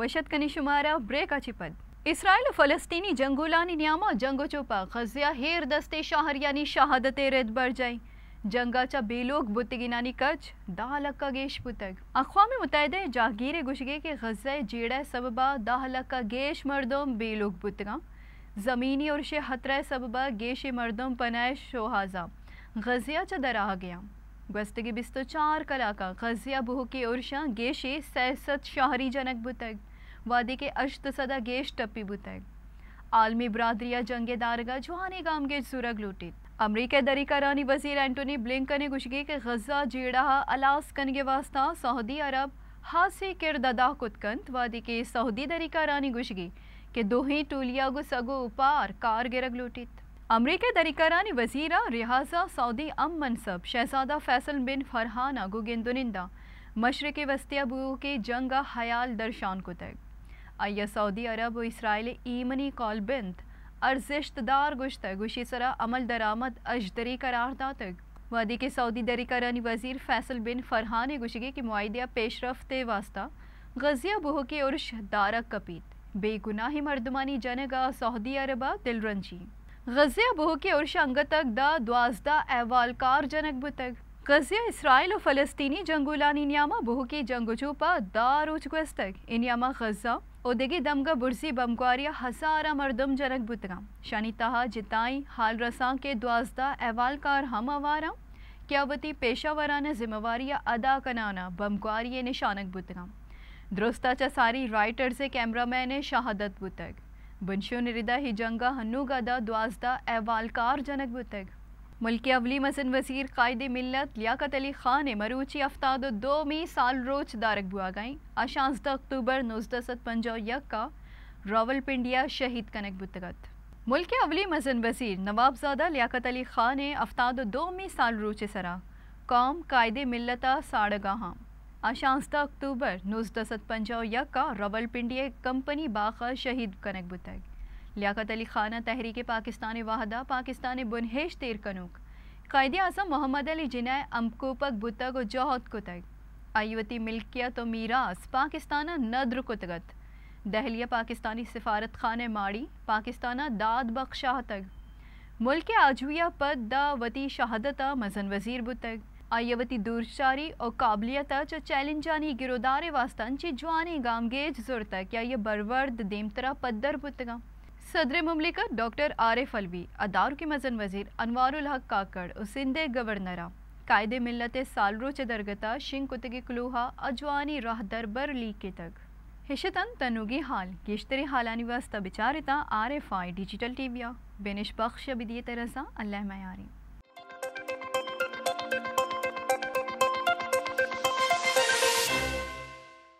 वशतकनी शुमारा break अचिपद Israel फ़लस्तीनी जंगोलानी नियामा जंगो चोपा गजिया हेर दस्ते shower यानी शहादते जाए जंगा चा बेलोक बुतगिनानी कच दाह लक्का गेश बुतग अकवाम मुतहद जागीर गुशगे के गजय जेड़ा सबबा दाह लक्का गेश मर्दम बेलोक बुतगा ज़मीनी और शे हतर सबबा गेश मर्दम पनाए शोहाजा गजिया च दराह गया गस्तगी बिस्तो चार कलाका गजिया बुह के उर्शा गेशे सैसत शाहरी जनक बुतग वादे के सदा गेश टप्पी बुतग आलमी बरदरिया जंगे दारगा जुहाने गाम के सुरग लूटित अमरीका रानी वजीर एंटोनी ब्लिंकन ने गुशगी के गजा जीड़ा अलास्कन के वास्ता सऊदी अरब हासे किर ददा कुतकंत वादी के सऊदी दरीकरानी गुशगी के दो ही टूलिया गु सगो उपार कार गिरग लूटित अमरीका रानी वजीरा रिहाजा सऊदी अम मनसब शहजादा फैसल बिन फरहाना गुगिंदुनिंदा मशरक़ वस्तिया बू के जंग हयाल दर्शान कुतग आइया सऊदी अरब और इसराइल ईमनी कॉलबिंत अर्जिश्तदार गुश्त गुशीसरा अमल दरामद अजदरी करार दातक वादी के सऊदी दरीकरण वजीर फैसल बिन फरहान गुशगे के मुआदिया पेशरफ वास्ता गजिया बोह के उर्श दारक कपीत बेगुनाह मर्दमानी जनगा सऊदी अरबा दिलरंजी गजिया बहु के उर्श अंगतक दा द्वाजदा अहवालकार जनक बुतक गजिया इसराइल और फलस्तीनी जंगुलानी नियामा बहु के जंगजू पा दारूच गुस्तक इनियामा गजा ओदगे दमगा बुरसी बमकुआरिया हसारा मरदम जनक बुतरा शनि तहा जिताई हाल रसा के द्वाजदा अहवालकार हम अवारा क्यावती पेशावराना जिम्मेवारियाँ अदा कनाना बमकुआरिय निशानक बुतरा द्रोस्ता च सारी राइटर से कैमरा कैमरामैन शहादत बुतग बंशो निरिदा ही जंगा हनुगदा द्वाजदा अहवालकार जनक बुतग मुल्क के अवली मसन वजीर कायद मिलत लियाकत अली खान ने मरूची अफ्ताद दो में साल रोज दारक बुआ गई अशांसद अक्टूबर नौजद सत यक का रावलपिंडिया शहीद कनक बुतगत मुल्क के अवली मसन वजीर नवाबजादा लियाकत अली खान ने अफ्ताद दो में साल रोचे सरा कौम कायद मिलत साड़गा अशांसद अक्टूबर नौजद सत पंजा यक का रावलपिंडिया कंपनी बाखा शहीद कनक बुतग लियाकत अली खाना तहरीक पाकिस्तान वाहदा पाकिस्तान बुनहेश तेर कनुक कायद अजम मोहम्मद अली जिनाय अम्कोपक बुतक व जौहद कुतक आयुवती मिल्कियत तो व मीरास पाकिस्तान नद्र कुतगत दहलिया पाकिस्तानी सिफारत खान माड़ी पाकिस्तान दाद बख्शाह तक मुल्क आजविया पद द वती शहादत मजन वजीर बुतक आयवती दूरचारी और काबिलियत च चैलेंजानी गिरोदारे वास्तन ची जवानी गामगेज जुर तक या ये बरवर्द देमतरा पद्दर बुतगा सदर मुमलिकत डॉक्टर आरिफ अलवी अदार के मजन वजीर अनवर हक काकड़ उसिंदे गवर्नरा कायदे मिलत सालरो दरगता शिंग कुतगी कलूहा अजवानी राह दरबर ली के तक हिशतन तनुगी हाल गेश्तरी हालानी वास्ता बिचारिता आर एफ आई डिजिटल टीविया बेनिश बख्श अबिदिय तरसा अल्लाह मयारी